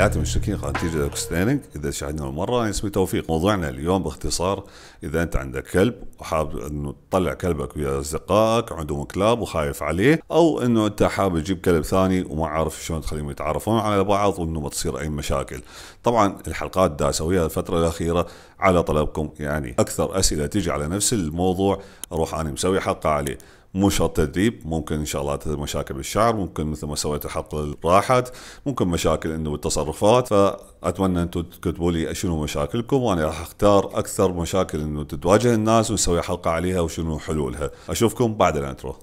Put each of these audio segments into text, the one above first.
حياتي مشتكين قناة تيجي ستيننج اذا شاهدنا مره انا يعني اسمي توفيق موضوعنا اليوم باختصار اذا انت عندك كلب وحاب انه تطلع كلبك ويا اصدقائك عندهم كلاب وخايف عليه او انه انت حاب تجيب كلب ثاني وما عارف شلون تخليهم يتعرفون على بعض وانه ما تصير اي مشاكل طبعا الحلقات دا اسويها الفتره الاخيره على طلبكم يعني اكثر اسئله تجي على نفس الموضوع اروح انا مسوي حلقه عليه مش شرط تدريب ممكن شغلات مشاكل بالشعر ممكن مثل ما سويت الحلقه راحت ممكن مشاكل انه بالتصرفات فاتمنى انتم تكتبوا لي شنو مشاكلكم وانا راح اختار اكثر مشاكل انه تتواجه الناس ونسوي حلقه عليها وشنو حلولها اشوفكم بعد الانترو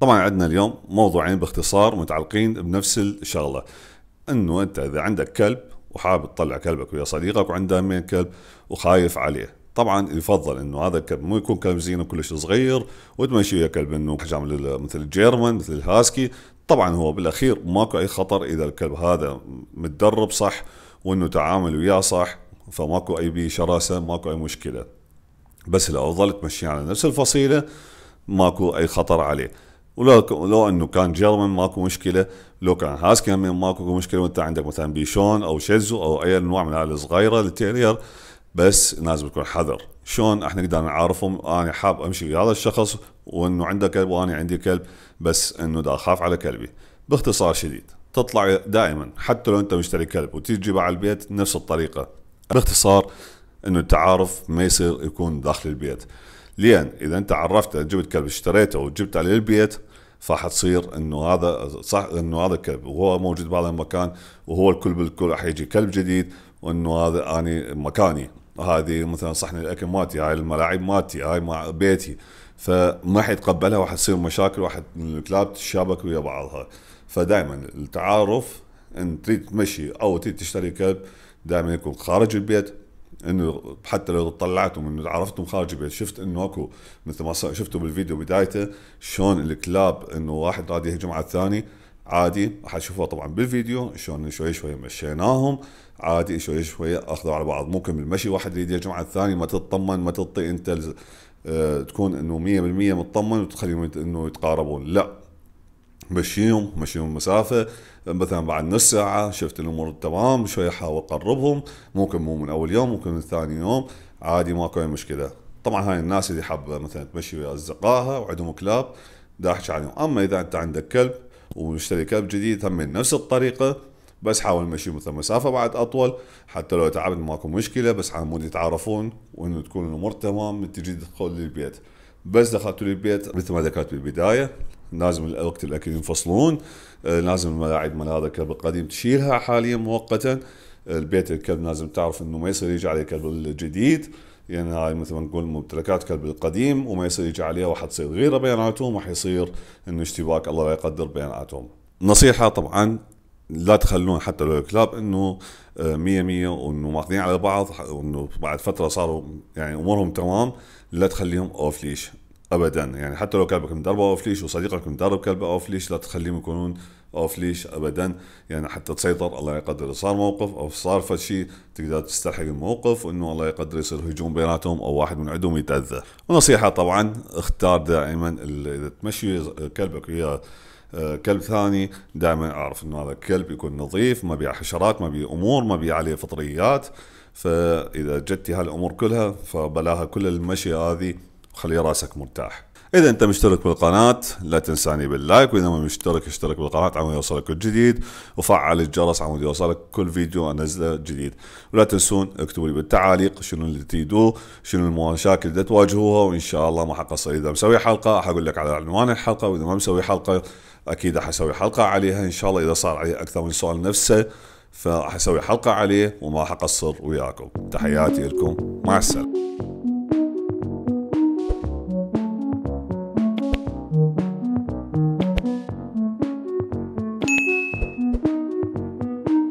طبعا عندنا اليوم موضوعين باختصار متعلقين بنفس الشغله انه انت اذا عندك كلب وحابب تطلع كلبك ويا صديقك وعنده همين كلب وخايف عليه طبعا يفضل انه هذا الكلب مو يكون كلب زين وكلش صغير وتمشي ويا كلب انه حجم مثل الجيرمان مثل الهاسكي طبعا هو بالاخير ماكو اي خطر اذا الكلب هذا متدرب صح وانه تعامل وياه صح فماكو اي بي شراسه ماكو اي مشكله بس لو ظلت تمشي على نفس الفصيله ماكو اي خطر عليه ولو لو انه كان جيرمان ماكو مشكله لو كان هاسكي ماكو مشكله وانت عندك مثلا بيشون او شيزو او اي نوع من الصغيره التيرير بس لازم تكون حذر شلون احنا نقدر نعرفهم انا حاب امشي ويا هذا الشخص وانه عنده كلب وانا عندي كلب بس انه دا اخاف على كلبي باختصار شديد تطلع دائما حتى لو انت مشتري كلب وتيجي على البيت نفس الطريقه باختصار انه التعارف ما يصير يكون داخل البيت لان اذا انت عرفت جبت كلب اشتريته وجبت عليه البيت فراح تصير انه هذا صح انه هذا كلب وهو موجود بهذا المكان وهو الكل بالكل راح يجي كلب جديد وانه هذا اني مكاني هذه مثلا صحن الاكل مالتي هاي الملاعب مالتي هاي مع بيتي فما حيتقبلها تصير مشاكل واحد الكلاب تتشابك ويا بعضها فدائما التعارف ان تريد تمشي او تريد تشتري كلب دائما يكون خارج البيت انه حتى لو طلعتهم انه عرفتهم خارج البيت شفت انه اكو مثل ما شفتوا بالفيديو بدايته شلون الكلاب انه واحد راد يهجم على الثاني عادي حتشوفوها طبعا بالفيديو شلون شوي شوي مشيناهم عادي شوي شوي اخذوا على بعض ممكن بالمشي واحد يريد يهجم على الثاني ما تطمن ما تطي انت آه، تكون انه 100% مطمن وتخليهم انه يتقاربون لا مشيهم مشيهم مسافة مثلا بعد نص ساعة شفت الأمور تمام شوي أحاول أقربهم ممكن مو من أول يوم ممكن من ثاني يوم عادي ماكو أي مشكلة طبعا هاي الناس اللي حابة مثلا تمشي ويا أصدقائها وعندهم كلاب دا أحكي عليهم أما إذا أنت عندك كلب ومشتري كلب جديد هم من نفس الطريقة بس حاول مشي مثلا مسافة بعد أطول حتى لو تعبت ماكو مشكلة بس على مود يتعرفون وإنه تكون الأمور تمام تجي تدخل للبيت بس دخلتوا للبيت مثل ما ذكرت بالبداية لازم وقت الاكل ينفصلون آه، لازم الملاعب مال هذا الكلب القديم تشيلها حاليا مؤقتا البيت الكلب لازم تعرف انه ما يصير يجي عليه كلب الجديد يعني هاي مثل ما نقول ممتلكات كلب القديم وما يصير يجي عليها راح تصير غيره بيناتهم راح يصير انه اشتباك الله لا يقدر بيناتهم. نصيحه طبعا لا تخلون حتى لو الكلاب انه آه، مية مية وانه ماخذين على بعض وانه بعد فتره صاروا يعني امورهم تمام لا تخليهم اوف ليش ابدا يعني حتى لو كلبك مدربه اوف ليش وصديقك مدرب كلبه اوف ليش لا تخليهم يكونون اوف ليش ابدا يعني حتى تسيطر الله يقدر صار موقف او صار فشي تقدر تستلحق الموقف وانه الله يقدر يصير هجوم بيناتهم او واحد من عندهم يتاذى ونصيحه طبعا اختار دائما اذا تمشي كلبك ويا آه، كلب ثاني دائما اعرف انه هذا الكلب يكون نظيف ما بيع حشرات ما بيع امور ما بيع عليه فطريات فاذا جتي هالامور كلها فبلاها كل المشي هذه خلي راسك مرتاح اذا انت مشترك بالقناه لا تنساني باللايك واذا ما مشترك اشترك بالقناه عمود يوصلك كل جديد وفعل الجرس عمود يوصلك كل فيديو انزله جديد ولا تنسون اكتبوا لي بالتعاليق شنو اللي تريدوه شنو المشاكل اللي تواجهوها وان شاء الله ما حقصر اذا مسوي حلقه حقول لك على عنوان الحلقه واذا ما مسوي حلقه اكيد حسوي حلقه عليها ان شاء الله اذا صار عليه اكثر من سؤال نفسه فحسوي حلقه عليه وما حقصر وياكم تحياتي لكم مع السلامه